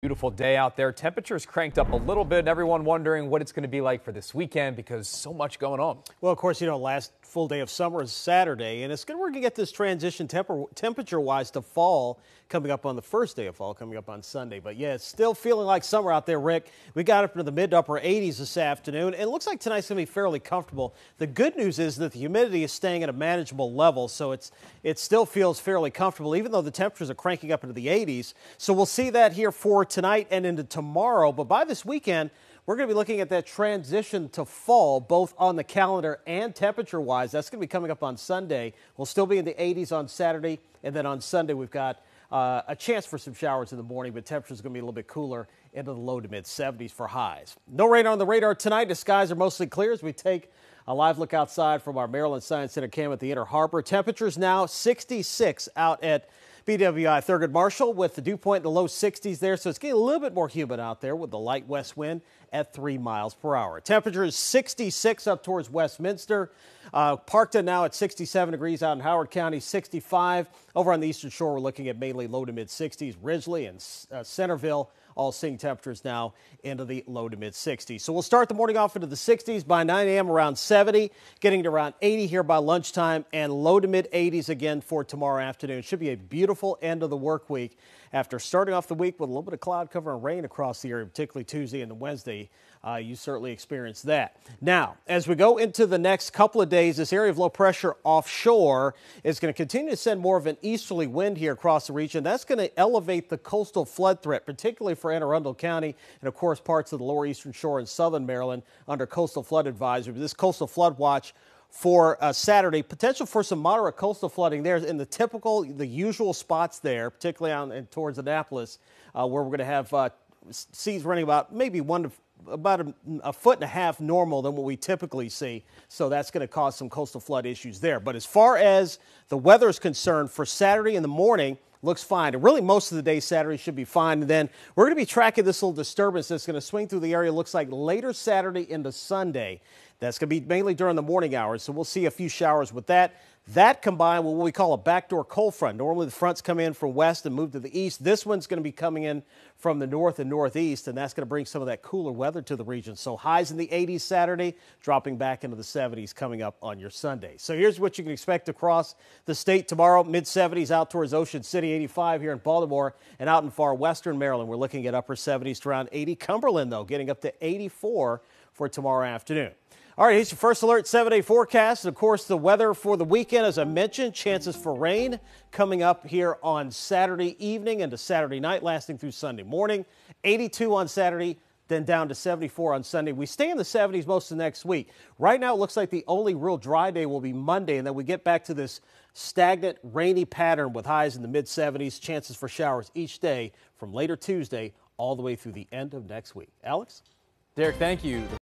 Beautiful day out there. Temperatures cranked up a little bit, and everyone wondering what it's going to be like for this weekend because so much going on. Well, of course, you know, last full day of summer is Saturday, and it's good we're going to get this transition temper, temperature-wise to fall coming up on the first day of fall, coming up on Sunday. But yeah, it's still feeling like summer out there, Rick. We got up into the mid to upper 80s this afternoon. It looks like tonight's going to be fairly comfortable. The good news is that the humidity is staying at a manageable level, so it's it still feels fairly comfortable, even though the temperatures are cranking up into the 80s. So we'll see that here for tonight and into tomorrow. But by this weekend, we're going to be looking at that transition to fall, both on the calendar and temperature wise. That's going to be coming up on Sunday. We'll still be in the 80s on Saturday, and then on Sunday, we've got uh, a chance for some showers in the morning, but temperatures going to be a little bit cooler into the low to mid 70s for highs. No rain on the radar tonight. The skies are mostly clear as we take a live look outside from our Maryland Science Center cam at the Inner Harbor. Temperatures now 66 out at BWI Thurgood Marshall with the dew point in the low 60s there, so it's getting a little bit more humid out there with the light west wind at 3 miles per hour. Temperature is 66 up towards Westminster. Uh, Parkton now at 67 degrees out in Howard County, 65. Over on the eastern shore, we're looking at mainly low to mid 60s. Ridgely and uh, Centerville all seeing temperatures now into the low to mid 60s. So we'll start the morning off into the 60s by 9 a.m. around 70, getting to around 80 here by lunchtime, and low to mid 80s again for tomorrow afternoon. Should be a beautiful beautiful end of the work week. After starting off the week with a little bit of cloud cover and rain across the area, particularly Tuesday and Wednesday, uh, you certainly experienced that. Now, as we go into the next couple of days, this area of low pressure offshore is going to continue to send more of an easterly wind here across the region. That's going to elevate the coastal flood threat, particularly for Anne Arundel County and, of course, parts of the lower eastern shore in southern Maryland under coastal flood advisory. But this coastal flood watch for uh, Saturday. Potential for some moderate coastal flooding there in the typical, the usual spots there, particularly on and towards Annapolis, uh, where we're going to have uh, seas running about maybe one to about a, a, foot and a half normal than what we typically see. So that's going to cause some coastal flood issues there. But as far as the weather is concerned for Saturday in the morning, looks fine. And really, most of the day Saturday should be fine. And then we're going to be tracking this little disturbance that's going to swing through the area. Looks like later Saturday into Sunday. That's going to be mainly during the morning hours, so we'll see a few showers with that. That combined with what we call a backdoor cold front. Normally the fronts come in from west and move to the east. This one's going to be coming in from the north and northeast, and that's going to bring some of that cooler weather to the region. So highs in the 80s Saturday, dropping back into the 70s coming up on your Sunday. So here's what you can expect across the state tomorrow. Mid 70s out towards Ocean City, 85 here in Baltimore, and out in far western Maryland, we're looking at upper 70s to around 80. Cumberland, though, getting up to 84 for tomorrow afternoon. All right, here's your first alert seven day forecast. And of course, the weather for the weekend, as I mentioned, chances for rain coming up here on Saturday evening into Saturday night, lasting through Sunday morning. 82 on Saturday, then down to 74 on Sunday. We stay in the 70s most of next week. Right now, it looks like the only real dry day will be Monday, and then we get back to this stagnant, rainy pattern with highs in the mid 70s, chances for showers each day from later Tuesday all the way through the end of next week. Alex? Derek, thank you.